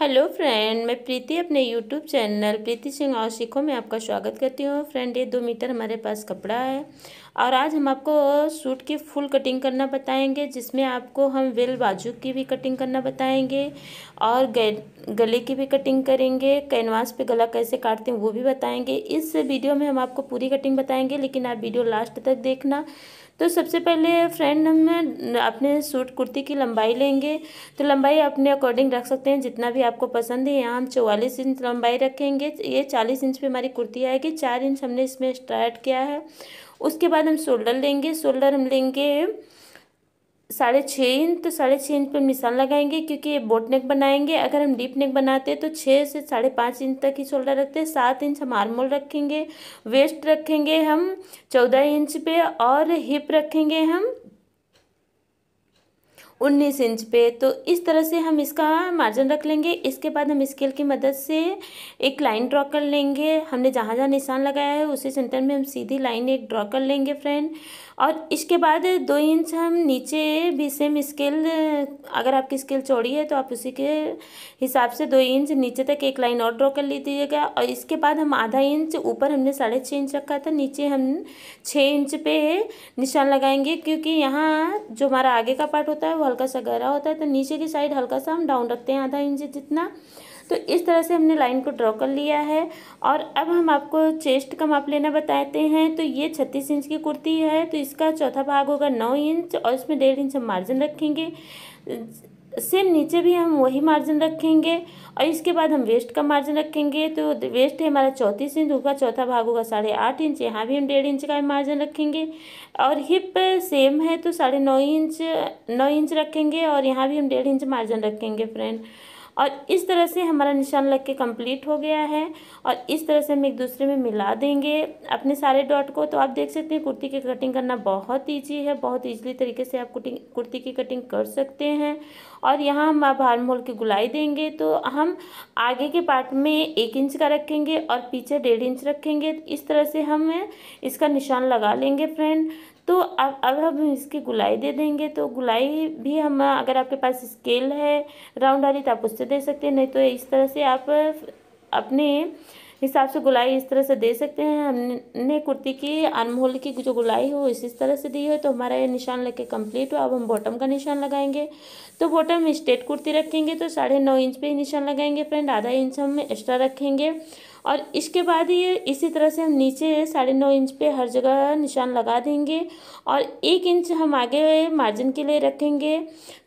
hello friend मैं प्रीति अपने YouTube channel प्रीति सिंह और सीखो में आपका स्वागत करती हूँ फ्रेंड ये दो मीटर हमारे पास कपड़ा है और आज हम आपको सूट की फुल कटिंग करना बताएंगे जिसमें आपको हम वेल बाजू की भी कटिंग करना बताएंगे और गले की भी कटिंग करेंगे कैनवास पे गला कैसे काटते हैं वो भी बताएंगे इस वीडियो में हम आपको पूरी कटिंग बताएंगे लेकिन आप वीडियो लास्ट तक देखना तो सबसे पहले फ्रेंड हम अपने सूट कुर्ती की लंबाई लेंगे तो लंबाई अपने अकॉर्डिंग रख सकते हैं जितना भी आपको पसंद है यहाँ हम चौवालीस इंच लंबाई रखेंगे ये चालीस इंच पे हमारी कुर्ती आएगी चार इंच हमने इसमें स्टार्ट किया है उसके बाद हम शोल्डर लेंगे शोल्डर हम लेंगे साढ़े छः इंच तो साढ़े छः इंच पर निशान लगाएंगे क्योंकि ये बोट नेक बनाएंगे अगर हम डीप नेक बनाते हैं तो छः से साढ़े पाँच इंच तक ही शोल्डर रखते हैं सात इंच हम आर्मोल रखेंगे वेस्ट रखेंगे हम चौदह इंच पे और हिप रखेंगे हम उन्नीस इंच पे तो इस तरह से हम इसका मार्जिन रख लेंगे इसके बाद हम स्केल की मदद से एक लाइन ड्रॉ कर लेंगे हमने जहाँ जहाँ निशान लगाया है उसी सेंटर में हम सीधी लाइन एक ड्रॉ कर लेंगे फ्रेंड और इसके बाद दो इंच हम नीचे भी सेम स्केल अगर आपकी स्केल चौड़ी है तो आप उसी के हिसाब से दो इंच नीचे तक एक लाइन और ड्रॉ कर लीजिएगा और इसके बाद हम आधा इंच ऊपर हमने साढ़े छः इंच रखा था नीचे हम छः इंच पे निशान लगाएंगे क्योंकि यहाँ जो हमारा आगे का पार्ट होता है वो हल्का सा गहरा होता है तो नीचे की साइड हल्का सा हम डाउन रखते हैं आधा इंच जितना तो इस तरह से हमने लाइन को ड्रॉ कर लिया है और अब हम आपको चेस्ट का माप लेना बताते हैं तो ये छत्तीस इंच की कुर्ती है तो इसका चौथा भाग होगा नौ इंच और इसमें डेढ़ इंच हम मार्जिन रखेंगे सेम नीचे भी हम वही मार्जिन रखेंगे और इसके बाद हम वेस्ट का मार्जिन रखेंगे तो वेस्ट है हमारा चौंतीस इंच होगा चौथा भाग होगा साढ़े आठ इंच यहाँ भी हम डेढ़ इंच का मार्जिन रखेंगे और हिप सेम है तो साढ़े नौ इंच नौ इंच रखेंगे और यहाँ भी हम डेढ़ इंच मार्जिन रखेंगे फ्रेंड और इस तरह से हमारा निशान लग के कम्प्लीट हो गया है और इस तरह से हम एक दूसरे में मिला देंगे अपने सारे डॉट को तो आप देख सकते हैं कुर्ती की कटिंग करना बहुत ईजी है बहुत ईजली तरीके से आप कुटिंग कुर्ती की कटिंग कर सकते हैं और यहाँ हम आप अब हारमोल की गुलाई देंगे तो हम आगे के पार्ट में एक इंच का रखेंगे और पीछे डेढ़ इंच रखेंगे इस तरह से हम इसका निशान लगा लेंगे फ्रेंड तो अब अब हम इसकी गुलाई दे देंगे तो गुलाई भी हम अगर आपके पास स्केल है राउंड वाली तो आप उससे दे सकते हैं नहीं तो इस तरह से आप अपने हिसाब से गुलाई इस तरह से दे सकते हैं हमने कुर्ती की अनमोल की जो गुलाई है इस तरह से दी है तो हमारा ये निशान लग के कम्प्लीट हुआ अब हम बॉटम का निशान लगाएंगे तो बॉटम स्ट्रेट कुर्ती रखेंगे तो साढ़े नौ इंच पे ही निशान लगाएंगे फ्रेंड आधा इंच हम एक्स्ट्रा रखेंगे और इसके बाद ये इसी तरह से हम नीचे साढ़े नौ इंच पे हर जगह निशान लगा देंगे और एक इंच हम आगे मार्जिन के लिए रखेंगे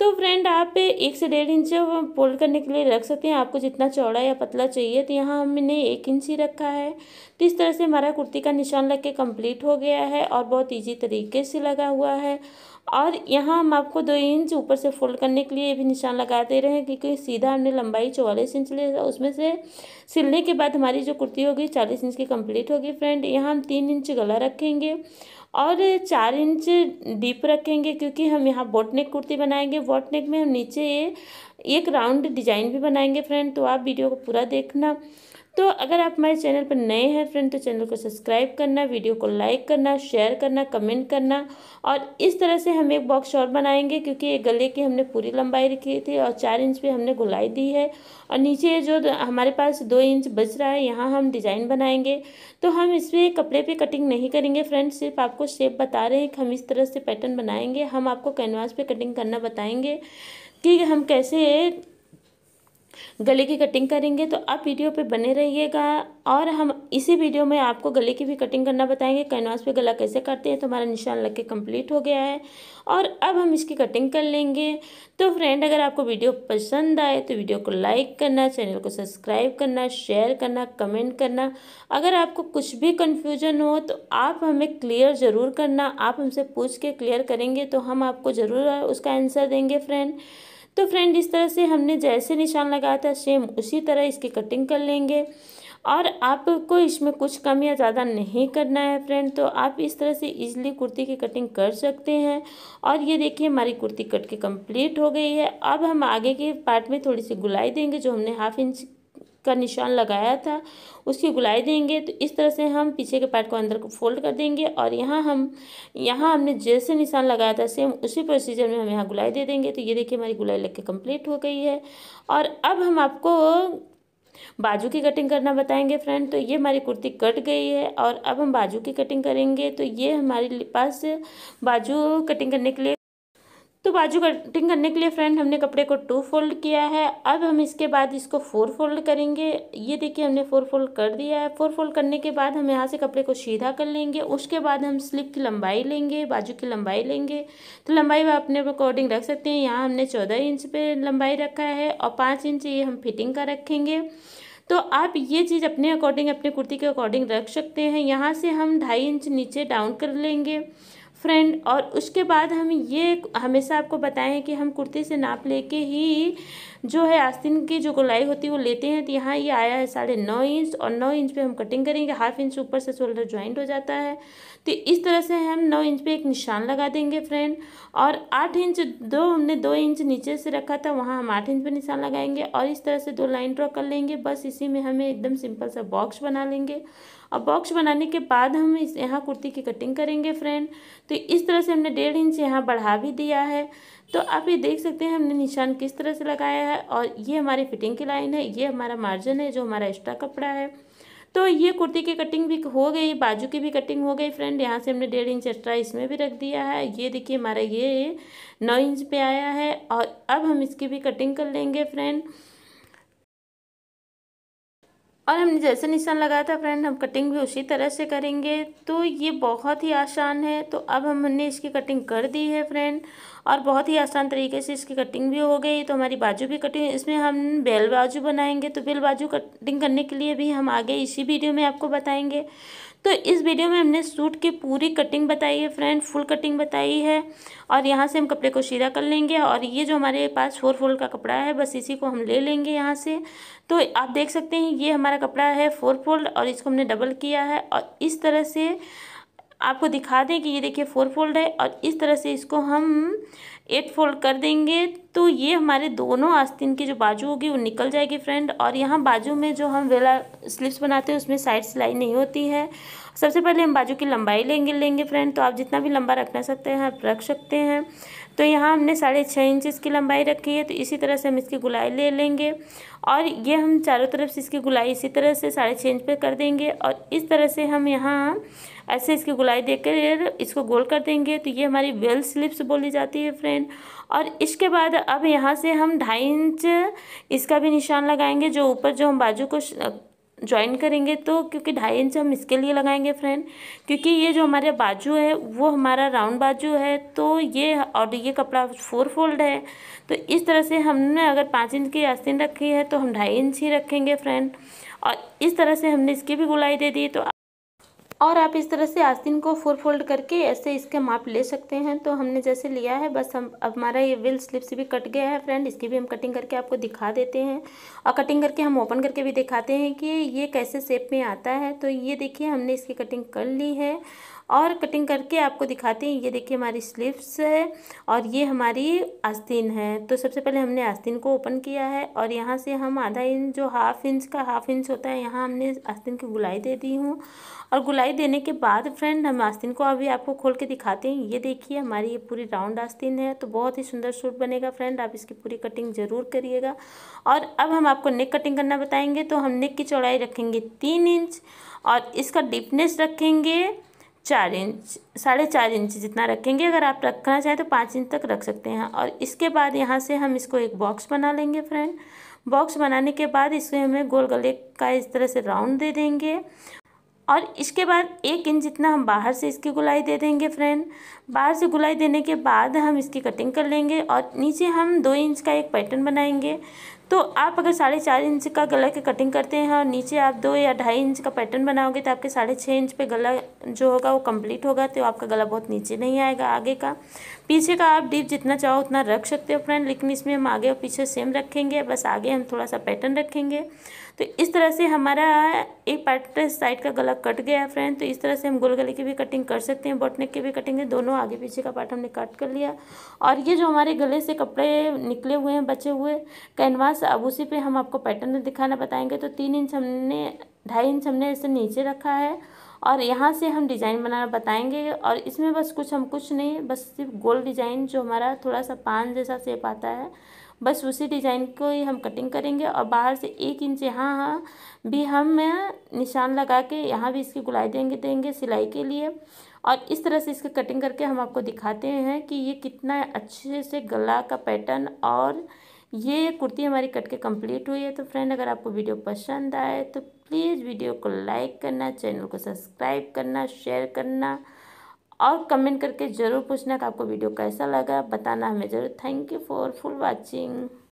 तो फ्रेंड आप एक से डेढ़ इंच फोल्ड करने के लिए रख सकते हैं आपको जितना चौड़ा या पतला चाहिए तो यहाँ हमने एक इंच ही रखा है तो इस तरह से हमारा कुर्ती का निशान लग के कम्प्लीट हो गया है और बहुत ईजी तरीके से लगा हुआ है और यहाँ हम आपको दो इंच ऊपर से फोल्ड करने के लिए भी निशान लगा दे रहे हैं क्योंकि सीधा हमने लंबाई चौवालीस इंच लिया उसमें से सिलने के बाद हमारी जो कुर्ती होगी चालीस इंच की कंप्लीट होगी फ्रेंड यहाँ हम तीन इंच गला रखेंगे और चार इंच डीप रखेंगे क्योंकि हम यहाँ बॉटनेक कुर्ती बनाएंगे बोटनेक में हम नीचे एक राउंड डिजाइन भी बनाएंगे फ्रेंड तो आप वीडियो को पूरा देखना तो अगर आप हमारे चैनल पर नए हैं फ्रेंड तो चैनल को सब्सक्राइब करना वीडियो को लाइक करना शेयर करना कमेंट करना और इस तरह से हम एक बॉक्स और बनाएंगे क्योंकि ये गले की हमने पूरी लंबाई रखी थी और चार इंच पे हमने गुलाई दी है और नीचे जो हमारे पास दो इंच बच रहा है यहाँ हम डिज़ाइन बनाएंगे तो हम इस पर कपड़े पर कटिंग नहीं करेंगे फ्रेंड सिर्फ आपको शेप बता रहे हैं कि हम इस तरह से पैटर्न बनाएंगे हम आपको कैनवास पर कटिंग करना बताएँगे कि हम कैसे गले की कटिंग करेंगे तो आप वीडियो पे बने रहिएगा और हम इसी वीडियो में आपको गले की भी कटिंग करना बताएंगे कैनवास पे गला कैसे काटते हैं तो हमारा निशान लग के कम्प्लीट हो गया है और अब हम इसकी कटिंग कर लेंगे तो फ्रेंड अगर आपको वीडियो पसंद आए तो वीडियो को लाइक करना चैनल को सब्सक्राइब करना शेयर करना कमेंट करना अगर आपको कुछ भी कन्फ्यूजन हो तो आप हमें क्लियर ज़रूर करना आप हमसे पूछ के क्लियर करेंगे तो हम आपको ज़रूर उसका आंसर देंगे फ्रेंड तो फ्रेंड इस तरह से हमने जैसे निशान लगाया था सेम उसी तरह इसकी कटिंग कर लेंगे और आपको इसमें कुछ कम या ज़्यादा नहीं करना है फ्रेंड तो आप इस तरह से इजीली कुर्ती की कटिंग कर सकते हैं और ये देखिए हमारी कुर्ती कट के कंप्लीट हो गई है अब हम आगे के पार्ट में थोड़ी सी गुलाई देंगे जो हमने हाफ इंच का निशान लगाया था उसकी गुलाई देंगे तो इस तरह से हम पीछे के पार्ट को अंदर को फोल्ड कर देंगे और यहाँ हम यहाँ हमने जैसे निशान लगाया था सेम उसी प्रोसीजर में हम यहाँ गुलाई दे देंगे तो ये देखिए हमारी गुलाई लग के कम्प्लीट हो गई है और अब हम आपको बाजू की कटिंग करना बताएंगे फ्रेंड तो ये हमारी कुर्ती कट गई है और अब हम बाजू की कटिंग करेंगे तो ये हमारे पास बाजू कटिंग करने के लिए तो बाजू कटिंग करने के लिए फ्रेंड हमने कपड़े को टू फोल्ड किया है अब हम इसके बाद इसको फोर फोल्ड करेंगे ये देखिए हमने फोर फोल्ड कर दिया है फोर फोल्ड करने के बाद हम यहाँ से कपड़े को सीधा कर लेंगे उसके बाद हम स्लिप की लंबाई लेंगे बाजू की लंबाई लेंगे तो लंबाई आप अपने अकॉर्डिंग रख सकते हैं यहाँ हमने चौदह इंच पर लंबाई रखा है और पाँच इंच ये हम फिटिंग का रखेंगे तो आप ये चीज़ अपने अकॉर्डिंग अपने कुर्ती के अकॉर्डिंग रख सकते हैं यहाँ से हम ढाई इंच नीचे डाउन कर लेंगे फ्रेंड और उसके बाद हम ये हमेशा आपको बताएं कि हम कुर्ते से नाप लेके ही जो है आस्तीन की जो गुलाई होती है वो लेते हैं तो यहाँ ये आया है साढ़े नौ इंच और नौ इंच पे हम कटिंग करेंगे हाफ इंच ऊपर से शोल्डर ज्वाइंट हो जाता है तो इस तरह से हम नौ इंच पे एक निशान लगा देंगे फ्रेंड और आठ इंच दो हमने दो इंच नीचे से रखा था वहाँ हम आठ इंच पे निशान लगाएंगे और इस तरह से दो लाइन ड्रॉ कर लेंगे बस इसी में हमें एकदम सिंपल सा बॉक्स बना लेंगे और बॉक्स बनाने के बाद हम इस यहाँ कुर्ती की कटिंग करेंगे फ्रेंड तो इस तरह से हमने डेढ़ इंच यहाँ बढ़ा भी दिया है तो आप ये देख सकते हैं हमने निशान किस तरह से लगाया है और ये हमारी फिटिंग की लाइन है ये हमारा मार्जिन है जो हमारा एक्स्ट्रा कपड़ा है तो ये कुर्ती की कटिंग भी हो गई बाजू की भी कटिंग हो गई फ्रेंड यहाँ से हमने डेढ़ इंच एक्स्ट्रा इसमें भी रख दिया है ये देखिए हमारा ये नौ इंच पे आया है और अब हम इसकी भी कटिंग कर लेंगे फ्रेंड और हमने जैसे निशान लगाया था फ्रेंड हम कटिंग भी उसी तरह से करेंगे तो ये बहुत ही आसान है तो अब हमने इसकी कटिंग कर दी है फ्रेंड और बहुत ही आसान तरीके से इसकी कटिंग भी हो गई तो हमारी बाजू भी कटिंग इसमें हम बेल बाजू बनाएंगे तो बेल बाजू कटिंग करने के लिए भी हम आगे इसी वीडियो में आपको बताएंगे तो इस वीडियो में हमने सूट की पूरी कटिंग बताई है फ्रेंड फुल कटिंग बताई है और यहाँ से हम कपड़े को सीधा कर लेंगे और ये जो हमारे पास फोर फोल्ड का कपड़ा है बस इसी को हम ले लेंगे यहाँ से तो आप देख सकते हैं ये हमारा कपड़ा है फोर फोल्ड और इसको हमने डबल किया है और इस तरह से आपको दिखा दें कि ये देखिए फोर फोल्ड है और इस तरह से इसको हम एट फोल्ड कर देंगे तो ये हमारे दोनों आस्तीन की जो बाजू होगी वो निकल जाएगी फ्रेंड और यहाँ बाजू में जो हम वेला स्लिप्स बनाते हैं उसमें साइड सिलाई नहीं होती है सबसे पहले हम बाजू की लंबाई लेंगे लेंगे फ्रेंड तो आप जितना भी लंबा रखना सकते हैं आप रख सकते हैं तो यहाँ हमने साढ़े छः इंच की लंबाई रखी है तो इसी तरह से हम इसकी गुलाई ले लेंगे और ये हम चारों तरफ से इसकी गुलाई इसी तरह से साढ़े छः इंच पर कर देंगे और इस तरह से हम यहाँ ऐसे इसकी गुलाई देकर इसको गोल कर देंगे तो ये हमारी वेल स्लिप्स बोली जाती है फ्रेंड और इसके बाद अब यहाँ से हम ढाई इंच इसका भी निशान लगाएंगे जो ऊपर जो हम बाजू को ज्वाइन करेंगे तो क्योंकि ढाई इंच हम इसके लिए लगाएंगे फ्रेंड क्योंकि ये जो हमारे बाजू है वो हमारा राउंड बाजू है तो ये और ये कपड़ा फोर फोल्ड है तो इस तरह से हमने अगर पाँच इंच की आस्तीन रखी है तो हम ढाई इंच ही रखेंगे फ्रेंड और इस तरह से हमने इसकी भी गुलाई दे दी तो और आप इस तरह से आस्तीन को फोर फोल्ड करके ऐसे इसके माप ले सकते हैं तो हमने जैसे लिया है बस हम अब हमारा ये विल स्लिप्स भी कट गया है फ्रेंड इसकी भी हम कटिंग करके आपको दिखा देते हैं और कटिंग करके हम ओपन करके भी दिखाते हैं कि ये कैसे शेप में आता है तो ये देखिए हमने इसकी कटिंग कर ली है और कटिंग करके आपको दिखाते हैं ये देखिए हमारी स्लीव्स है और ये हमारी आस्तीन है तो सबसे पहले हमने आस्तीन को ओपन किया है और यहाँ से हम आधा इंच जो हाफ इंच का हाफ इंच होता है यहाँ हमने आस्तीन की गुलाई दे दी हूँ और गुलाई देने के बाद फ्रेंड हम आस्तीन को अभी आपको खोल के दिखाते हैं ये देखिए हमारी ये पूरी राउंड आस्तीन है तो बहुत ही सुंदर सूट बनेगा फ्रेंड आप इसकी पूरी कटिंग ज़रूर करिएगा और अब हम आपको नेक कटिंग करना बताएंगे तो हम नेक की चौड़ाई रखेंगे तीन इंच और इसका डीपनेस रखेंगे चार इंच साढ़े चार इंच जितना रखेंगे अगर आप रखना चाहें तो पाँच इंच तक रख सकते हैं और इसके बाद यहाँ से हम इसको एक बॉक्स बना लेंगे फ्रेंड बॉक्स बनाने के बाद इसमें हमें गोल गले का इस तरह से राउंड दे देंगे और इसके बाद एक इंच जितना हम बाहर से इसकी गुलाई दे देंगे फ्रेंड बाहर से गुलाई देने के बाद हम इसकी कटिंग कर लेंगे और नीचे हम दो इंच का एक पैटर्न बनाएंगे तो आप अगर साढ़े चार इंच का गला की कटिंग करते हैं और नीचे आप दो या ढाई इंच का पैटर्न बनाओगे तो आपके साढ़े छः इंच पे गला जो होगा वो कंप्लीट होगा तो आपका गला बहुत नीचे नहीं आएगा आगे का पीछे का आप डीप जितना चाहो उतना रख सकते हो फ्रेंड लेकिन इसमें हम आगे और पीछे सेम रखेंगे बस आगे हम थोड़ा सा पैटर्न रखेंगे तो इस तरह से हमारा एक पार्ट साइड का गला कट गया है फ्रेंड तो इस तरह से हम गोल गले की भी कटिंग कर सकते हैं बॉटनेक की भी कटिंग दोनों आगे पीछे का पार्ट हमने कट कर लिया और ये जो हमारे गले से कपड़े निकले हुए हैं बचे हुए कैनवास अब उसी पे हम आपको पैटर्न दिखाना बताएंगे तो तीन इंच हमने ढाई इंच हमने इसे नीचे रखा है और यहाँ से हम डिज़ाइन बनाना बताएंगे और इसमें बस कुछ हम कुछ नहीं बस सिर्फ गोल डिज़ाइन जो हमारा थोड़ा सा पान जैसा सेप आता है बस उसी डिज़ाइन को ही हम कटिंग करेंगे और बाहर से एक इंच यहाँ हाँ, भी हम निशान लगा के यहाँ भी इसकी गुलाई देंगे देंगे सिलाई के लिए और इस तरह से इसकी कटिंग करके हम आपको दिखाते हैं कि ये कितना अच्छे से गला का पैटर्न और ये कुर्ती हमारी कट के कंप्लीट हुई है तो फ्रेंड अगर आपको वीडियो पसंद आए तो प्लीज़ वीडियो को लाइक करना चैनल को सब्सक्राइब करना शेयर करना और कमेंट करके ज़रूर पूछना कि आपको वीडियो कैसा लगा बताना हमें ज़रूर thank you for full watching